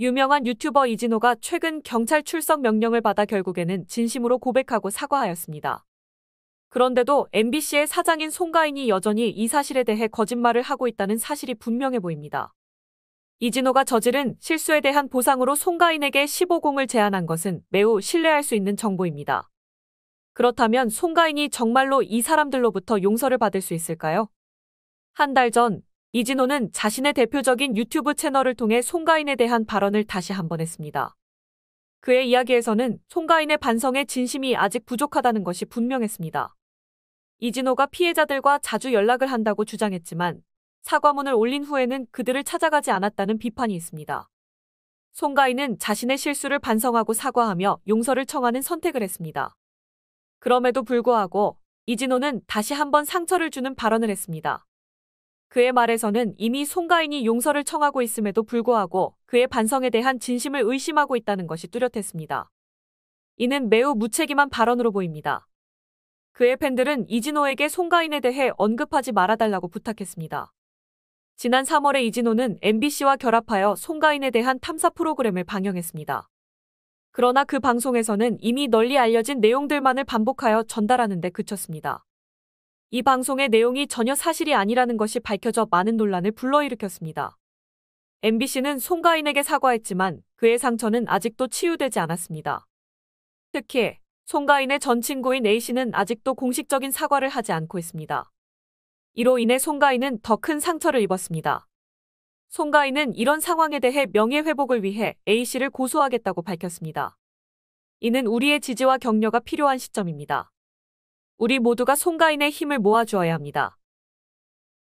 유명한 유튜버 이진호가 최근 경찰 출석 명령을 받아 결국에는 진심으로 고백하고 사과하였습니다. 그런데도 MBC의 사장인 송가인이 여전히 이 사실에 대해 거짓말을 하고 있다는 사실이 분명해 보입니다. 이진호가 저지른 실수에 대한 보상으로 송가인에게 15공을 제안한 것은 매우 신뢰할 수 있는 정보입니다. 그렇다면 송가인이 정말로 이 사람들로부터 용서를 받을 수 있을까요? 한달전 이진호는 자신의 대표적인 유튜브 채널을 통해 송가인에 대한 발언을 다시 한번 했습니다. 그의 이야기에서는 송가인의 반성에 진심이 아직 부족하다는 것이 분명했습니다. 이진호가 피해자들과 자주 연락을 한다고 주장했지만 사과문을 올린 후에는 그들을 찾아가지 않았다는 비판이 있습니다. 송가인은 자신의 실수를 반성하고 사과하며 용서를 청하는 선택을 했습니다. 그럼에도 불구하고 이진호는 다시 한번 상처를 주는 발언을 했습니다. 그의 말에서는 이미 송가인이 용서를 청하고 있음에도 불구하고 그의 반성에 대한 진심을 의심하고 있다는 것이 뚜렷했습니다. 이는 매우 무책임한 발언으로 보입니다. 그의 팬들은 이진호에게 송가인에 대해 언급하지 말아달라고 부탁했습니다. 지난 3월에 이진호는 MBC와 결합하여 송가인에 대한 탐사 프로그램을 방영했습니다. 그러나 그 방송에서는 이미 널리 알려진 내용들만을 반복하여 전달하는 데 그쳤습니다. 이 방송의 내용이 전혀 사실이 아니라는 것이 밝혀져 많은 논란을 불러일으켰습니다. MBC는 송가인에게 사과했지만 그의 상처는 아직도 치유되지 않았습니다. 특히 송가인의 전 친구인 A씨는 아직도 공식적인 사과를 하지 않고 있습니다. 이로 인해 송가인은 더 큰 상처를 입었습니다. 송가인은 이런 상황에 대해 명예회복을 위해 A씨를 고소하겠다고 밝혔습니다. 이는 우리의 지지와 격려가 필요한 시점입니다. 우리 모두가 송가인의 힘을 모아주어야 합니다.